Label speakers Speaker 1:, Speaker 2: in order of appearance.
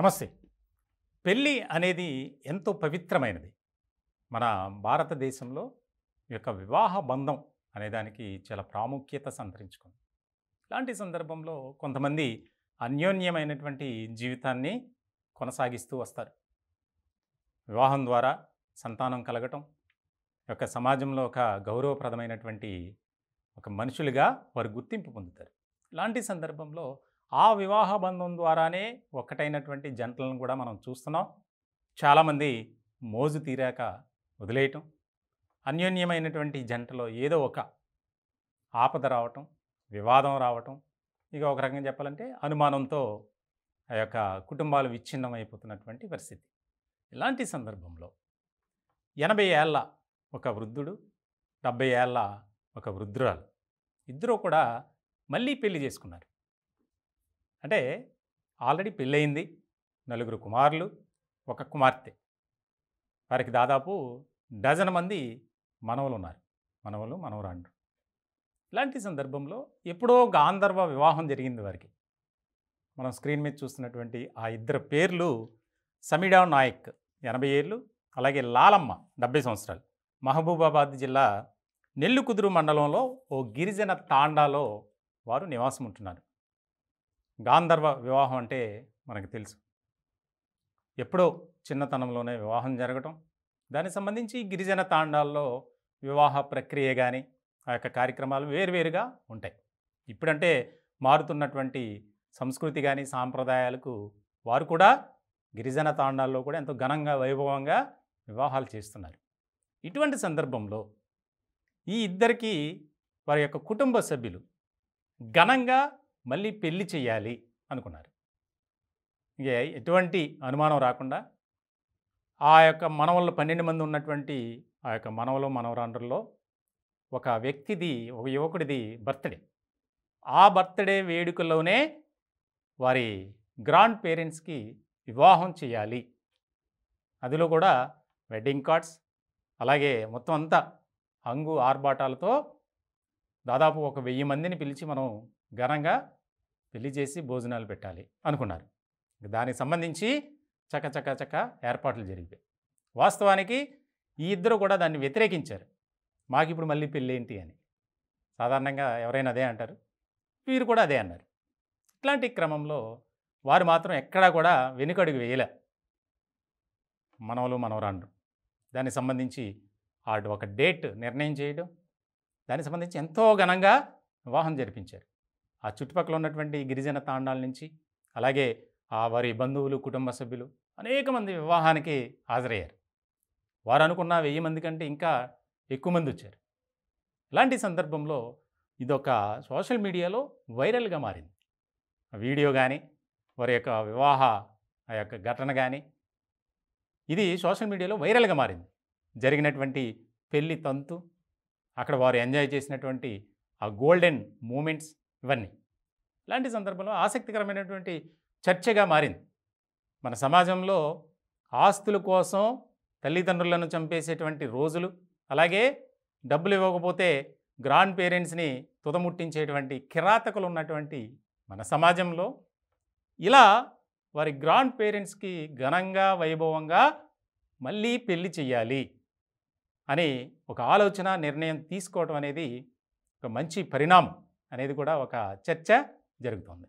Speaker 1: నమస్తే పెళ్ళి అనేది ఎంతో పవిత్రమైనది మన భారతదేశంలో ఈ యొక్క వివాహ బంధం అనేదానికి చాలా ప్రాముఖ్యత సంతరించుకుంది ఇలాంటి సందర్భంలో కొంతమంది అన్యోన్యమైనటువంటి జీవితాన్ని కొనసాగిస్తూ వస్తారు వివాహం ద్వారా సంతానం కలగటం యొక్క సమాజంలో ఒక గౌరవప్రదమైనటువంటి ఒక మనుషులుగా వారు గుర్తింపు పొందుతారు ఇలాంటి సందర్భంలో ఆ వివాహ బంధం ద్వారానే ఒక్కటైనటువంటి జంటలను కూడా మనం చూస్తున్నాం చాలామంది మోజు తీరాక వదిలేయటం అన్యోన్యమైనటువంటి జంటలో ఏదో ఒక ఆపద రావటం వివాదం రావటం ఇక ఒక రకంగా చెప్పాలంటే అనుమానంతో ఆ యొక్క కుటుంబాలు విచ్ఛిన్నం అయిపోతున్నటువంటి పరిస్థితి ఇలాంటి సందర్భంలో ఎనభై ఏళ్ళ ఒక వృద్ధుడు డెబ్బై ఏళ్ళ ఒక వృద్ధురాలు ఇద్దరూ కూడా మళ్ళీ పెళ్లి చేసుకున్నారు అంటే ఆల్రెడీ పెళ్ళయింది నలుగురు కుమారులు ఒక కుమార్తె వారికి దాదాపు డజన్ మంది మనవలు ఉన్నారు మనవలు మనవరాండ్రు ఇలాంటి సందర్భంలో ఎప్పుడో గాంధర్వ వివాహం జరిగింది వారికి మనం స్క్రీన్ మీద చూస్తున్నటువంటి ఆ ఇద్దరు పేర్లు సమీడా నాయక్ ఎనభై ఏళ్ళు అలాగే లాలమ్మ డెబ్బై సంవత్సరాలు మహబూబాబాద్ జిల్లా నెల్లుకుదురు మండలంలో ఓ గిరిజన తాండాలో వారు నివాసం ఉంటున్నారు గాంధర్వ వివాహం అంటే మనకు తెలుసు ఎప్పుడో చిన్నతనంలోనే వివాహం జరగటం దానికి సంబంధించి గిరిజన తాండాల్లో వివాహ ప్రక్రియ కానీ ఆ యొక్క కార్యక్రమాలు వేరువేరుగా ఉంటాయి ఇప్పుడంటే మారుతున్నటువంటి సంస్కృతి కానీ సాంప్రదాయాలకు వారు కూడా గిరిజన తాండాల్లో కూడా ఎంతో ఘనంగా వైభవంగా వివాహాలు చేస్తున్నారు ఇటువంటి సందర్భంలో ఈ ఇద్దరికీ వారి యొక్క కుటుంబ సభ్యులు ఘనంగా మళ్ళీ పెళ్లి చేయాలి అనుకున్నారు ఇక ఎటువంటి అనుమానం రాకుండా ఆ యొక్క మనవల్లో పన్నెండు మంది ఉన్నటువంటి ఆ యొక్క మనవలు మనవరాండ్రుల్లో ఒక వ్యక్తిది ఒక యువకుడిది బర్త్డే ఆ బర్త్డే వేడుకలోనే వారి గ్రాండ్ పేరెంట్స్కి వివాహం చేయాలి అదిలో కూడా వెడ్డింగ్ కార్డ్స్ అలాగే మొత్తం అంతా అంగు ఆర్భాటాలతో దాదాపు ఒక వెయ్యి మందిని పిలిచి మనం ఘనంగా పెళ్లి చేసి భోజనాలు పెట్టాలి అనుకున్నారు దానికి సంబంధించి చక్క చక్క చక ఏర్పాట్లు జరిగాయి వాస్తవానికి ఈ ఇద్దరు కూడా దాన్ని వ్యతిరేకించారు మాకు ఇప్పుడు మళ్ళీ పెళ్ళి ఏంటి అని సాధారణంగా ఎవరైనా అదే అంటారు వీరు కూడా అదే అన్నారు ఇట్లాంటి క్రమంలో వారు మాత్రం ఎక్కడా కూడా వెనుకడుగు వేయలే మనవలు మనవరాండ్రు దానికి సంబంధించి వాడు ఒక డేట్ నిర్ణయం చేయడం దానికి సంబంధించి ఎంతో ఘనంగా వివాహం జరిపించారు ఆ చుట్టుపక్కల ఉన్నటువంటి గిరిజన తాండాల నుంచి అలాగే ఆ వారి బంధువులు కుటుంబ సభ్యులు అనేక మంది వివాహానికి హాజరయ్యారు వారు అనుకున్న వెయ్యి మంది కంటే ఇంకా ఎక్కువ మంది వచ్చారు ఇలాంటి సందర్భంలో ఇదొక సోషల్ మీడియాలో వైరల్గా మారింది వీడియో కానీ వారి యొక్క వివాహ ఆ యొక్క ఘటన కానీ ఇది సోషల్ మీడియాలో వైరల్గా మారింది జరిగినటువంటి పెళ్లి తంతు అక్కడ వారు ఎంజాయ్ చేసినటువంటి ఆ గోల్డెన్ మూమెంట్స్ ఇవన్నీ ఇలాంటి సందర్భంలో ఆసక్తికరమైనటువంటి చర్చగా మారింది మన సమాజంలో ఆస్తుల కోసం తల్లిదండ్రులను చంపేసేటువంటి రోజులు అలాగే డబ్బులు ఇవ్వకపోతే గ్రాండ్ పేరెంట్స్ని తుదముట్టించేటువంటి కిరాతకులు ఉన్నటువంటి మన సమాజంలో ఇలా వారి గ్రాండ్ పేరెంట్స్కి ఘనంగా వైభవంగా మళ్ళీ పెళ్లి చేయాలి అని ఒక ఆలోచన నిర్ణయం తీసుకోవడం అనేది ఒక మంచి పరిణామం అనేది కూడా ఒక చర్చ జరుగుతుంది